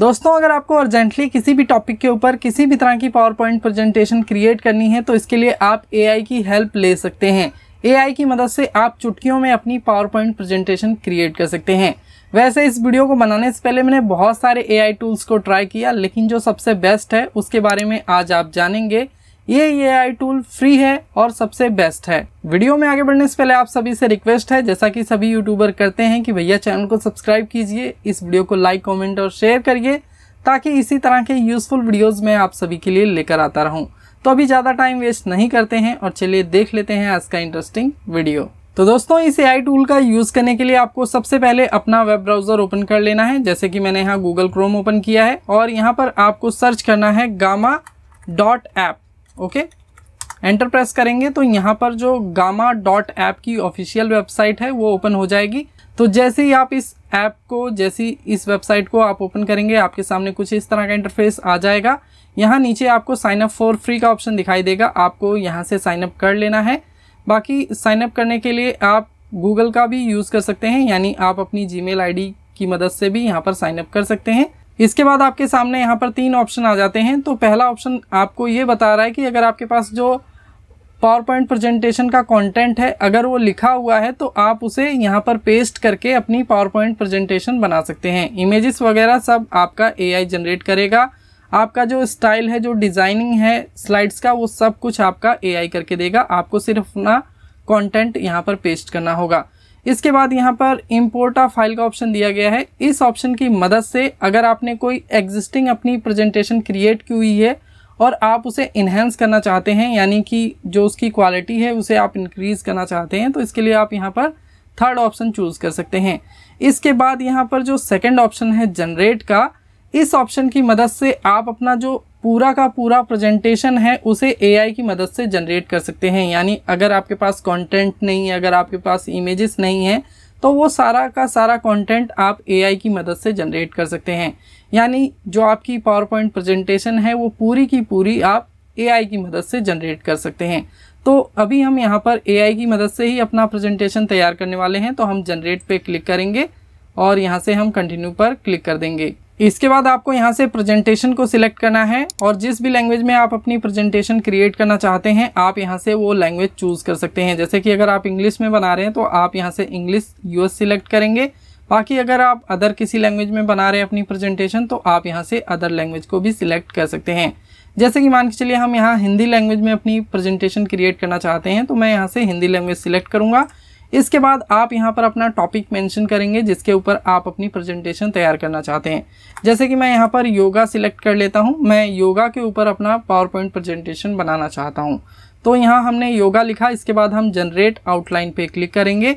दोस्तों अगर आपको अर्जेंटली किसी भी टॉपिक के ऊपर किसी भी तरह की पावर पॉइंट प्रेजेंटेशन क्रिएट करनी है तो इसके लिए आप ए की हेल्प ले सकते हैं ए की मदद से आप चुटकियों में अपनी पावर पॉइंट प्रेजेंटेशन क्रिएट कर सकते हैं वैसे इस वीडियो को बनाने से पहले मैंने बहुत सारे ए टूल्स को ट्राई किया लेकिन जो सबसे बेस्ट है उसके बारे में आज आप जानेंगे ये ए आई टूल फ्री है और सबसे बेस्ट है वीडियो में आगे बढ़ने से पहले आप सभी से रिक्वेस्ट है जैसा कि सभी यूट्यूबर करते हैं कि भैया चैनल को सब्सक्राइब कीजिए इस वीडियो को लाइक कमेंट और शेयर करिए ताकि इसी तरह के यूजफुल वीडियोस मैं आप सभी के लिए लेकर आता रहूं तो अभी ज़्यादा टाइम वेस्ट नहीं करते हैं और चलिए देख लेते हैं आज का इंटरेस्टिंग वीडियो तो दोस्तों इस ए टूल का यूज़ करने के लिए आपको सबसे पहले अपना वेब ब्राउज़र ओपन कर लेना है जैसे कि मैंने यहाँ गूगल क्रोम ओपन किया है और यहाँ पर आपको सर्च करना है gamma dot app okay enter press करेंगे तो यहाँ पर जो गामा डॉट ऐप की ऑफिशियल वेबसाइट है वो ओपन हो जाएगी तो जैसे ही आप इस ऐप को जैसे इस वेबसाइट को आप ओपन करेंगे आपके सामने कुछ इस तरह का इंटरफेस आ जाएगा यहाँ नीचे आपको साइन अप फॉर फ्री का ऑप्शन दिखाई देगा आपको यहाँ से साइन अप कर लेना है बाकी साइन अप करने के लिए आप गूगल का भी यूज़ कर सकते हैं यानी आप अपनी जी मेल की मदद से भी यहाँ पर साइनअप कर सकते हैं इसके बाद आपके सामने यहाँ पर तीन ऑप्शन आ जाते हैं तो पहला ऑप्शन आपको ये बता रहा है कि अगर आपके पास जो पावर पॉइंट प्रजेंटेशन का कंटेंट है अगर वो लिखा हुआ है तो आप उसे यहाँ पर पेस्ट करके अपनी पावर पॉइंट प्रजेंटेशन बना सकते हैं इमेजेस वगैरह सब आपका एआई जनरेट करेगा आपका जो स्टाइल है जो डिज़ाइनिंग है स्लाइड्स का वो सब कुछ आपका एआई करके देगा आपको सिर्फ अपना कंटेंट यहाँ पर पेस्ट करना होगा इसके बाद यहाँ पर इम्पोर्ट ऑफ फाइल का ऑप्शन दिया गया है इस ऑप्शन की मदद से अगर आपने कोई एग्जिस्टिंग अपनी प्रेजेंटेशन क्रिएट की हुई है और आप उसे इन्हेंस करना चाहते हैं यानी कि जो उसकी क्वालिटी है उसे आप इंक्रीज़ करना चाहते हैं तो इसके लिए आप यहाँ पर थर्ड ऑप्शन चूज़ कर सकते हैं इसके बाद यहाँ पर जो सेकेंड ऑप्शन है जनरेट का इस ऑप्शन की मदद से आप अपना जो पूरा का पूरा प्रेजेंटेशन है उसे एआई की मदद से जनरेट कर सकते हैं यानी अगर आपके पास कंटेंट नहीं है अगर आपके पास इमेजेस नहीं है तो वो सारा का सारा कंटेंट आप एआई की मदद से जनरेट कर सकते हैं यानी जो आपकी पावर पॉइंट प्रजेंटेशन है वो पूरी की पूरी आप ए की मदद से जनरेट कर सकते हैं तो अभी हम यहाँ पर ए की मदद से ही अपना प्रेजेंटेशन तैयार करने वाले हैं तो हम जनरेट पे क्लिक करेंगे और यहाँ से हम कंटिन्यू पर क्लिक कर देंगे इसके बाद आपको यहाँ से प्रेजेंटेशन को सिलेक्ट करना है और जिस भी लैंग्वेज में आप अपनी प्रेजेंटेशन क्रिएट करना चाहते हैं आप यहाँ से वो लैंग्वेज चूज़ कर सकते हैं जैसे कि अगर आप इंग्लिश में बना रहे हैं तो आप यहाँ से इंग्लिश यूएस सिलेक्ट करेंगे बाकी अगर आप अदर किसी लैंग्वेज में बना रहे हैं अपनी प्रेजेंटेशन तो आप यहाँ से अदर लैंग्वेज को भी सिलेक्ट कर सकते हैं जैसे कि मान के चलिए हम यहाँ हिंदी लैंग्वेज में अपनी प्रेजेंटेशन क्रिएट करना चाहते हैं तो मैं यहाँ से हिंदी लैंग्वेज सिलेक्ट करूँगा इसके बाद आप यहाँ पर अपना टॉपिक मेंशन करेंगे जिसके ऊपर आप अपनी प्रेजेंटेशन तैयार करना चाहते हैं जैसे कि मैं यहाँ पर योगा सिलेक्ट कर लेता हूँ मैं योगा के ऊपर अपना पावर पॉइंट प्रेजेंटेशन बनाना चाहता हूँ तो यहाँ हमने योगा लिखा इसके बाद हम जनरेट आउटलाइन पे क्लिक करेंगे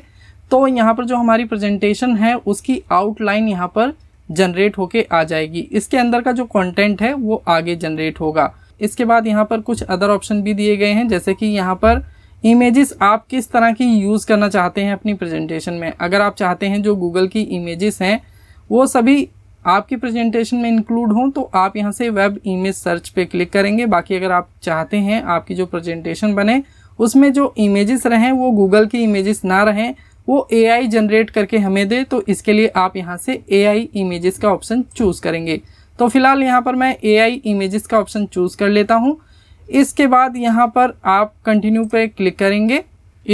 तो यहाँ पर जो हमारी प्रेजेंटेशन है उसकी आउटलाइन यहाँ पर जनरेट होके आ जाएगी इसके अंदर का जो कॉन्टेंट है वो आगे जनरेट होगा इसके बाद यहाँ पर कुछ अदर ऑप्शन भी दिए गए हैं जैसे कि यहाँ पर इमेजेस आप किस तरह की यूज़ करना चाहते हैं अपनी प्रेजेंटेशन में अगर आप चाहते हैं जो गूगल की इमेजेस हैं वो सभी आपकी प्रेजेंटेशन में इंक्लूड हों तो आप यहाँ से वेब इमेज सर्च पे क्लिक करेंगे बाकी अगर आप चाहते हैं आपकी जो प्रेजेंटेशन बने उसमें जो इमेजेस रहें वो गूगल की इमेजेस ना रहें वो ए जनरेट करके हमें दे तो इसके लिए आप यहाँ से ए इमेजेस का ऑप्शन चूज़ करेंगे तो फिलहाल यहाँ पर मैं ए इमेजेस का ऑप्शन चूज़ कर लेता हूँ इसके बाद यहाँ पर आप कंटिन्यू पे क्लिक करेंगे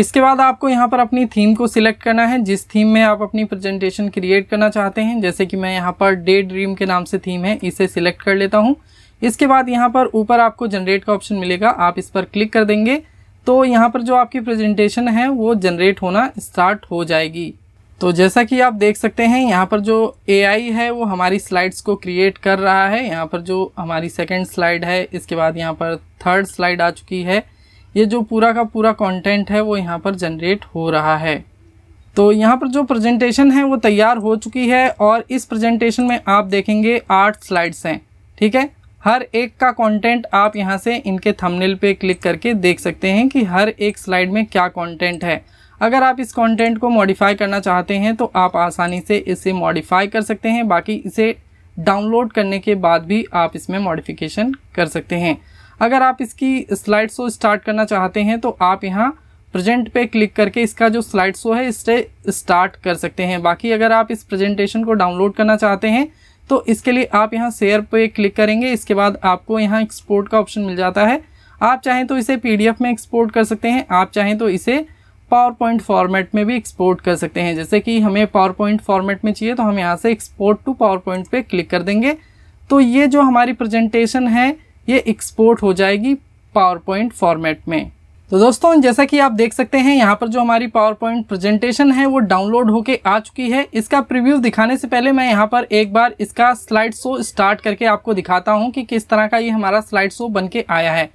इसके बाद आपको यहाँ पर अपनी थीम को सिलेक्ट करना है जिस थीम में आप अपनी प्रेजेंटेशन क्रिएट करना चाहते हैं जैसे कि मैं यहाँ पर डे ड्रीम के नाम से थीम है इसे सिलेक्ट कर लेता हूँ इसके बाद यहाँ पर ऊपर आपको जनरेट का ऑप्शन मिलेगा आप इस पर क्लिक कर देंगे तो यहाँ पर जो आपकी प्रेजेंटेशन है वो जनरेट होना स्टार्ट हो जाएगी तो जैसा कि आप देख सकते हैं यहाँ पर जो एआई है वो हमारी स्लाइड्स को क्रिएट कर रहा है यहाँ पर जो हमारी सेकेंड स्लाइड है इसके बाद यहाँ पर थर्ड स्लाइड आ चुकी है ये जो पूरा का पूरा कंटेंट है वो यहाँ पर जनरेट हो रहा है तो यहाँ पर जो प्रेजेंटेशन है वो तैयार हो चुकी है और इस प्रेजेंटेशन में आप देखेंगे आठ स्लाइड्स हैं ठीक है हर एक का कंटेंट आप यहाँ से इनके थंबनेल पे क्लिक करके देख सकते हैं कि हर एक स्लाइड में क्या कंटेंट है अगर आप इस कंटेंट को मॉडिफाई करना चाहते हैं तो आप आसानी से इसे मॉडिफाई कर सकते हैं बाकी इसे डाउनलोड करने के बाद भी आप इसमें मॉडिफिकेशन कर सकते हैं अगर आप इसकी स्लाइड शो स्टार्ट करना चाहते हैं तो आप यहाँ प्रेजेंट पे क्लिक करके इसका जो स्लाइड शो है इससे स्टार्ट कर सकते हैं बाकी अगर आप इस प्रेजेंटेशन को डाउनलोड करना चाहते हैं तो इसके लिए आप यहाँ शेयर पे क्लिक करेंगे इसके बाद आपको यहाँ एक्सपोर्ट का ऑप्शन मिल जाता है आप चाहें तो इसे पीडीएफ में एक्सपोर्ट कर सकते हैं आप चाहें तो इसे पावर पॉइंट फॉर्मेट में भी एक्सपोर्ट कर सकते हैं जैसे कि हमें पावर पॉइंट फॉर्मेट में चाहिए तो हम यहाँ से एक्सपोर्ट टू पावर पॉइंट पर क्लिक कर देंगे तो ये जो हमारी प्रेजेंटेशन है ये एक्सपोर्ट हो जाएगी पावर पॉइंट फॉर्मेट में तो दोस्तों जैसा कि आप देख सकते हैं यहाँ पर जो हमारी पावर पॉइंट प्रेजेंटेशन है वो डाउनलोड होके आ चुकी है इसका प्रीव्यू दिखाने से पहले मैं यहाँ पर एक बार इसका स्लाइड शो स्टार्ट करके आपको दिखाता हूँ कि किस तरह का ये हमारा स्लाइड शो बन के आया है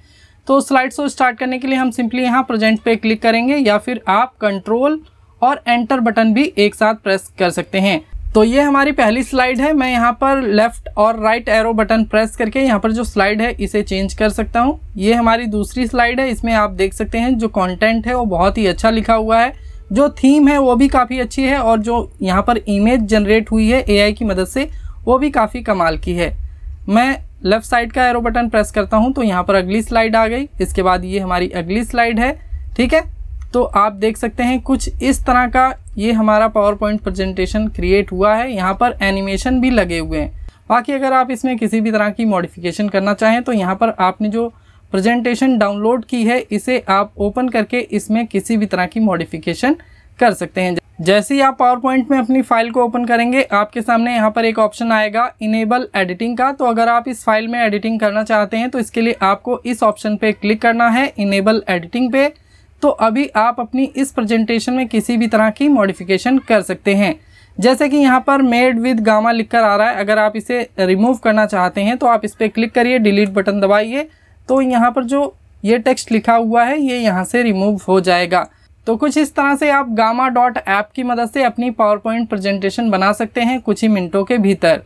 तो स्लाइड्स को स्टार्ट करने के लिए हम सिंपली यहाँ प्रेजेंट पे क्लिक करेंगे या फिर आप कंट्रोल और एंटर बटन भी एक साथ प्रेस कर सकते हैं तो ये हमारी पहली स्लाइड है मैं यहाँ पर लेफ्ट और राइट एरो बटन प्रेस करके यहाँ पर जो स्लाइड है इसे चेंज कर सकता हूँ ये हमारी दूसरी स्लाइड है इसमें आप देख सकते हैं जो कॉन्टेंट है वो बहुत ही अच्छा लिखा हुआ है जो थीम है वो भी काफ़ी अच्छी है और जो यहाँ पर इमेज जनरेट हुई है ए की मदद से वो भी काफ़ी कमाल की है मैं लेफ्ट साइड का एरो बटन प्रेस करता हूँ तो यहाँ पर अगली स्लाइड आ गई इसके बाद ये हमारी अगली स्लाइड है ठीक है तो आप देख सकते हैं कुछ इस तरह का ये हमारा पावर पॉइंट प्रजेंटेशन क्रिएट हुआ है यहाँ पर एनिमेशन भी लगे हुए हैं बाकी अगर आप इसमें किसी भी तरह की मॉडिफिकेशन करना चाहें तो यहाँ पर आपने जो प्रेजेंटेशन डाउनलोड की है इसे आप ओपन करके इसमें किसी भी तरह की मॉडिफिकेशन कर सकते हैं जैसे ही आप पावर पॉइंट में अपनी फाइल को ओपन करेंगे आपके सामने यहाँ पर एक ऑप्शन आएगा इनेबल एडिटिंग का तो अगर आप इस फाइल में एडिटिंग करना चाहते हैं तो इसके लिए आपको इस ऑप्शन पे क्लिक करना है इनेबल एडिटिंग पे तो अभी आप अपनी इस प्रेजेंटेशन में किसी भी तरह की मॉडिफिकेशन कर सकते हैं जैसे कि यहाँ पर मेड विद गामा लिख कर आ रहा है अगर आप इसे रिमूव करना चाहते हैं तो आप इस पर क्लिक करिए डिलीट बटन दबाइए तो यहाँ पर जो ये टेक्स्ट लिखा हुआ है ये यहाँ से रिमूव हो जाएगा तो कुछ इस तरह से आप गामा डॉट ऐप की मदद से अपनी पावर पॉइंट प्रेजेंटेशन बना सकते हैं कुछ ही मिनटों के भीतर